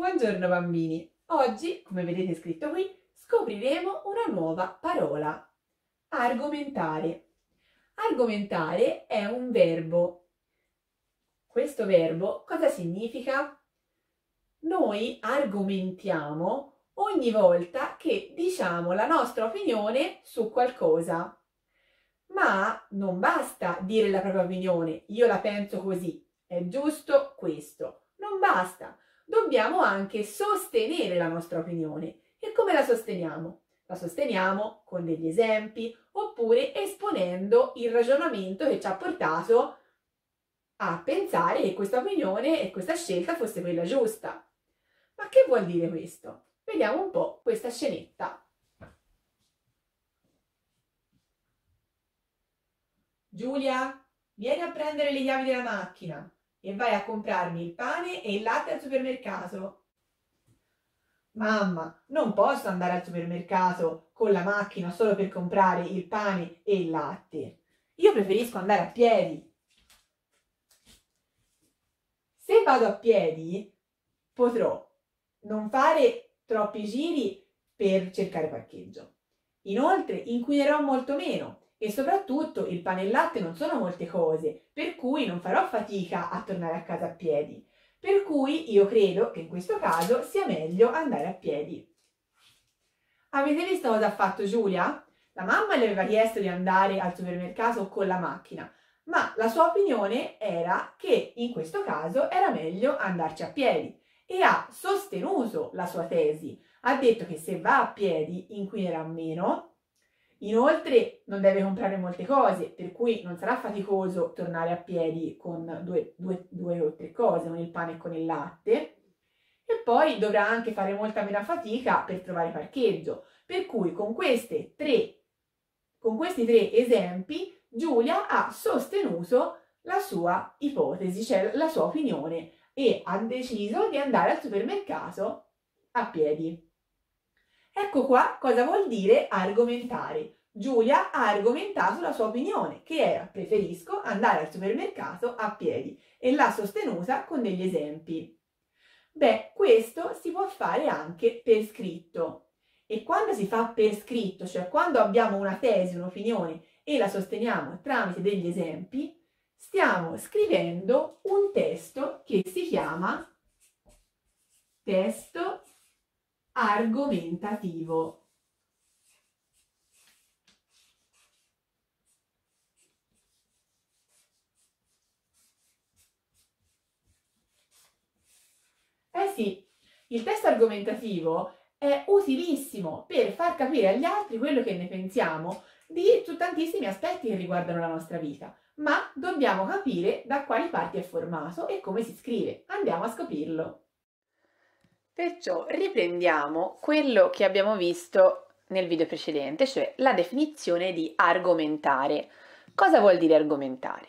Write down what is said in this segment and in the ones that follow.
Buongiorno bambini! Oggi, come vedete scritto qui, scopriremo una nuova parola. Argomentare. Argomentare è un verbo. Questo verbo cosa significa? Noi argomentiamo ogni volta che diciamo la nostra opinione su qualcosa. Ma non basta dire la propria opinione, io la penso così, è giusto questo. Non basta dobbiamo anche sostenere la nostra opinione. E come la sosteniamo? La sosteniamo con degli esempi oppure esponendo il ragionamento che ci ha portato a pensare che questa opinione e questa scelta fosse quella giusta. Ma che vuol dire questo? Vediamo un po' questa scenetta. Giulia, vieni a prendere le chiavi della macchina e vai a comprarmi il pane e il latte al supermercato. Mamma, non posso andare al supermercato con la macchina solo per comprare il pane e il latte. Io preferisco andare a piedi. Se vado a piedi potrò non fare troppi giri per cercare parcheggio. Inoltre inquinerò molto meno e soprattutto il pane e il latte non sono molte cose, per cui non farò fatica a tornare a casa a piedi. Per cui io credo che in questo caso sia meglio andare a piedi. Avete visto cosa ha fatto Giulia? La mamma le aveva chiesto di andare al supermercato con la macchina, ma la sua opinione era che in questo caso era meglio andarci a piedi e ha sostenuto la sua tesi. Ha detto che se va a piedi inquinerà meno Inoltre non deve comprare molte cose, per cui non sarà faticoso tornare a piedi con due, due, due o tre cose, con il pane e con il latte. E poi dovrà anche fare molta meno fatica per trovare parcheggio. Per cui con, tre, con questi tre esempi Giulia ha sostenuto la sua ipotesi, cioè la sua opinione, e ha deciso di andare al supermercato a piedi. Ecco qua cosa vuol dire argomentare. Giulia ha argomentato la sua opinione, che era preferisco andare al supermercato a piedi e l'ha sostenuta con degli esempi. Beh, questo si può fare anche per scritto. E quando si fa per scritto, cioè quando abbiamo una tesi, un'opinione e la sosteniamo tramite degli esempi, stiamo scrivendo un testo che si chiama testo argomentativo. Eh sì, il testo argomentativo è utilissimo per far capire agli altri quello che ne pensiamo di tantissimi aspetti che riguardano la nostra vita, ma dobbiamo capire da quali parti è formato e come si scrive. Andiamo a scoprirlo. Perciò riprendiamo quello che abbiamo visto nel video precedente, cioè la definizione di argomentare. Cosa vuol dire argomentare?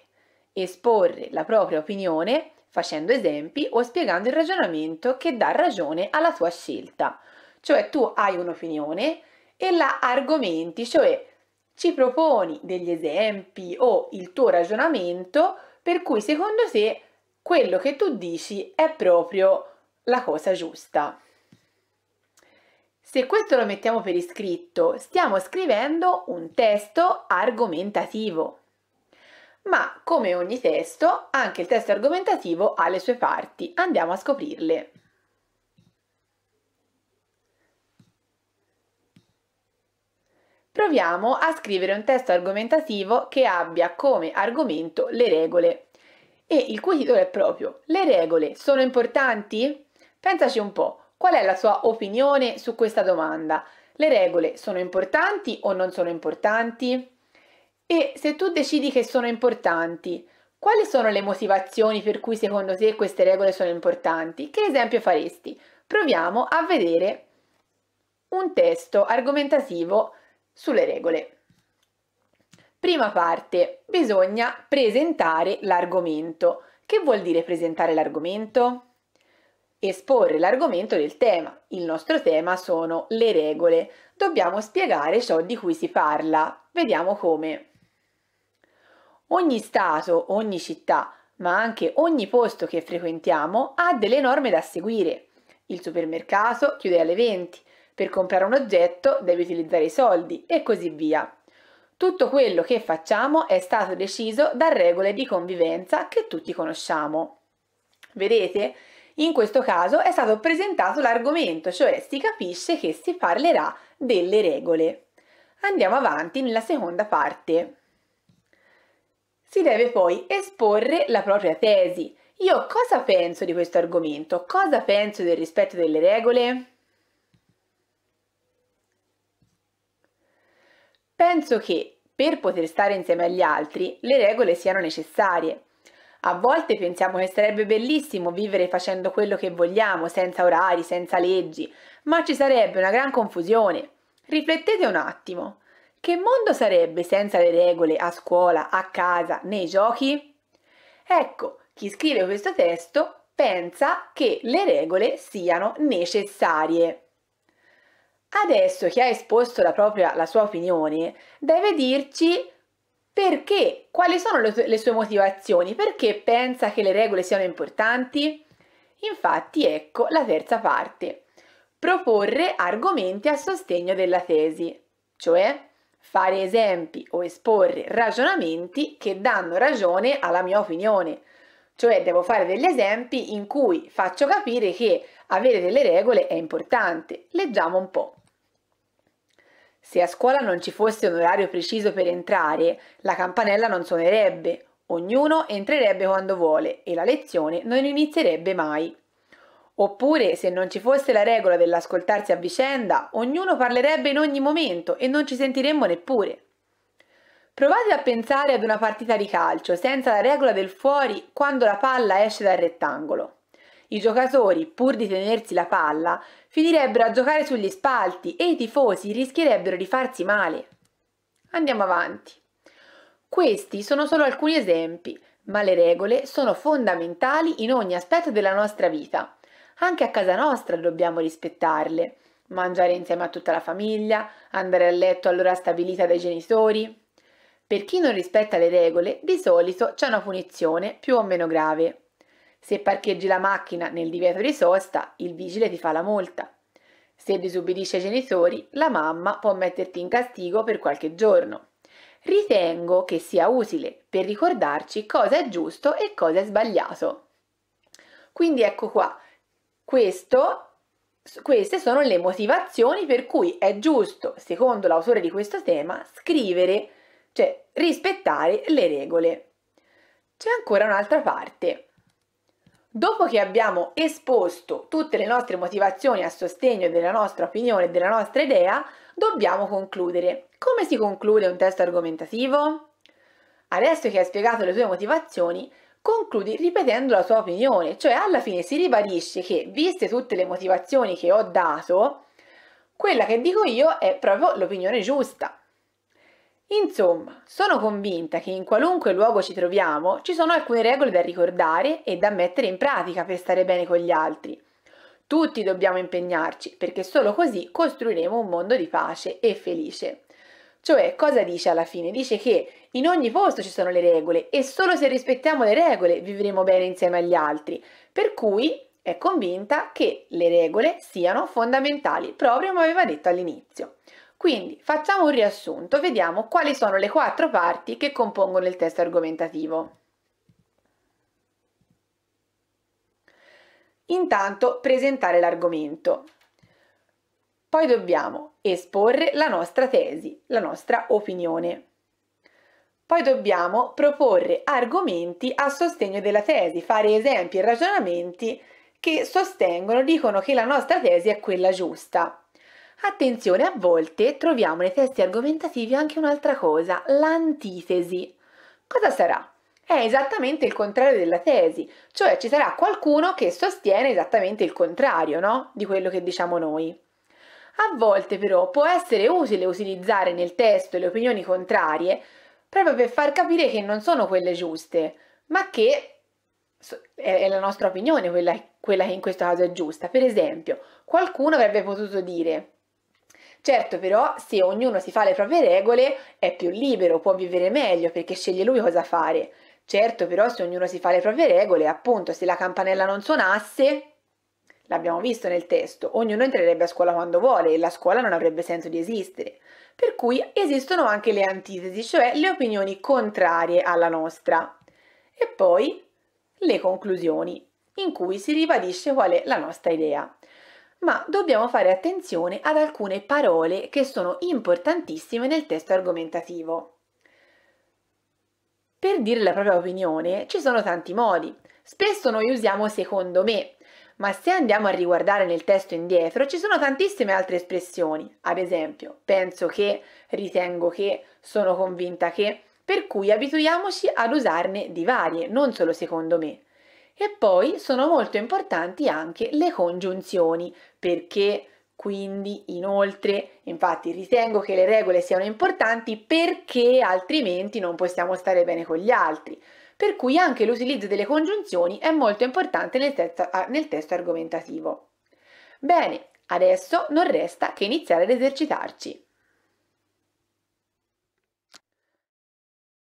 Esporre la propria opinione facendo esempi o spiegando il ragionamento che dà ragione alla tua scelta. Cioè tu hai un'opinione e la argomenti, cioè ci proponi degli esempi o il tuo ragionamento per cui secondo te quello che tu dici è proprio la cosa giusta. Se questo lo mettiamo per iscritto, stiamo scrivendo un testo argomentativo. Ma come ogni testo, anche il testo argomentativo ha le sue parti. Andiamo a scoprirle. Proviamo a scrivere un testo argomentativo che abbia come argomento le regole e il cui titolo è proprio Le regole sono importanti? Pensaci un po', qual è la sua opinione su questa domanda? Le regole sono importanti o non sono importanti? E se tu decidi che sono importanti, quali sono le motivazioni per cui secondo te queste regole sono importanti? Che esempio faresti? Proviamo a vedere un testo argomentativo sulle regole. Prima parte, bisogna presentare l'argomento. Che vuol dire presentare l'argomento? esporre l'argomento del tema. Il nostro tema sono le regole. Dobbiamo spiegare ciò di cui si parla. Vediamo come. Ogni Stato, ogni città, ma anche ogni posto che frequentiamo ha delle norme da seguire. Il supermercato chiude alle 20, per comprare un oggetto devi utilizzare i soldi e così via. Tutto quello che facciamo è stato deciso da regole di convivenza che tutti conosciamo. Vedete? In questo caso è stato presentato l'argomento, cioè si capisce che si parlerà delle regole. Andiamo avanti nella seconda parte. Si deve poi esporre la propria tesi. Io cosa penso di questo argomento? Cosa penso del rispetto delle regole? Penso che per poter stare insieme agli altri le regole siano necessarie. A volte pensiamo che sarebbe bellissimo vivere facendo quello che vogliamo, senza orari, senza leggi, ma ci sarebbe una gran confusione. Riflettete un attimo. Che mondo sarebbe senza le regole a scuola, a casa, nei giochi? Ecco, chi scrive questo testo pensa che le regole siano necessarie. Adesso chi ha esposto la, propria, la sua opinione, deve dirci perché? Quali sono le, le sue motivazioni? Perché pensa che le regole siano importanti? Infatti ecco la terza parte. Proporre argomenti a sostegno della tesi, cioè fare esempi o esporre ragionamenti che danno ragione alla mia opinione. Cioè devo fare degli esempi in cui faccio capire che avere delle regole è importante. Leggiamo un po'. Se a scuola non ci fosse un orario preciso per entrare, la campanella non suonerebbe, ognuno entrerebbe quando vuole e la lezione non inizierebbe mai. Oppure, se non ci fosse la regola dell'ascoltarsi a vicenda, ognuno parlerebbe in ogni momento e non ci sentiremmo neppure. Provate a pensare ad una partita di calcio senza la regola del fuori quando la palla esce dal rettangolo. I giocatori, pur di tenersi la palla, finirebbero a giocare sugli spalti e i tifosi rischierebbero di farsi male. Andiamo avanti. Questi sono solo alcuni esempi, ma le regole sono fondamentali in ogni aspetto della nostra vita. Anche a casa nostra dobbiamo rispettarle. Mangiare insieme a tutta la famiglia, andare a letto all'ora stabilita dai genitori. Per chi non rispetta le regole, di solito c'è una punizione più o meno grave. Se parcheggi la macchina nel divieto di sosta, il vigile ti fa la multa. Se disubbidisci ai genitori, la mamma può metterti in castigo per qualche giorno. Ritengo che sia utile per ricordarci cosa è giusto e cosa è sbagliato. Quindi ecco qua, questo queste sono le motivazioni per cui è giusto, secondo l'autore di questo tema, scrivere, cioè rispettare le regole. C'è ancora un'altra parte. Dopo che abbiamo esposto tutte le nostre motivazioni a sostegno della nostra opinione e della nostra idea, dobbiamo concludere. Come si conclude un testo argomentativo? Adesso che hai spiegato le tue motivazioni, concludi ripetendo la tua opinione, cioè alla fine si ribadisce che, viste tutte le motivazioni che ho dato, quella che dico io è proprio l'opinione giusta. Insomma, sono convinta che in qualunque luogo ci troviamo ci sono alcune regole da ricordare e da mettere in pratica per stare bene con gli altri. Tutti dobbiamo impegnarci perché solo così costruiremo un mondo di pace e felice. Cioè, cosa dice alla fine? Dice che in ogni posto ci sono le regole e solo se rispettiamo le regole vivremo bene insieme agli altri. Per cui è convinta che le regole siano fondamentali, proprio come aveva detto all'inizio. Quindi facciamo un riassunto, vediamo quali sono le quattro parti che compongono il testo argomentativo. Intanto presentare l'argomento. Poi dobbiamo esporre la nostra tesi, la nostra opinione. Poi dobbiamo proporre argomenti a sostegno della tesi, fare esempi e ragionamenti che sostengono, dicono che la nostra tesi è quella giusta. Attenzione, a volte troviamo nei testi argomentativi anche un'altra cosa, l'antitesi. Cosa sarà? È esattamente il contrario della tesi, cioè ci sarà qualcuno che sostiene esattamente il contrario, no? Di quello che diciamo noi. A volte però può essere utile utilizzare nel testo le opinioni contrarie proprio per far capire che non sono quelle giuste, ma che è la nostra opinione quella, quella che in questo caso è giusta. Per esempio, qualcuno avrebbe potuto dire Certo però se ognuno si fa le proprie regole è più libero, può vivere meglio perché sceglie lui cosa fare. Certo però se ognuno si fa le proprie regole, appunto se la campanella non suonasse, l'abbiamo visto nel testo, ognuno entrerebbe a scuola quando vuole e la scuola non avrebbe senso di esistere. Per cui esistono anche le antitesi, cioè le opinioni contrarie alla nostra. E poi le conclusioni, in cui si ribadisce qual è la nostra idea ma dobbiamo fare attenzione ad alcune parole che sono importantissime nel testo argomentativo. Per dire la propria opinione ci sono tanti modi. Spesso noi usiamo secondo me, ma se andiamo a riguardare nel testo indietro ci sono tantissime altre espressioni, ad esempio penso che, ritengo che, sono convinta che, per cui abituiamoci ad usarne di varie, non solo secondo me. E poi sono molto importanti anche le congiunzioni, perché, quindi, inoltre, infatti ritengo che le regole siano importanti perché altrimenti non possiamo stare bene con gli altri. Per cui anche l'utilizzo delle congiunzioni è molto importante nel testo, nel testo argomentativo. Bene, adesso non resta che iniziare ad esercitarci.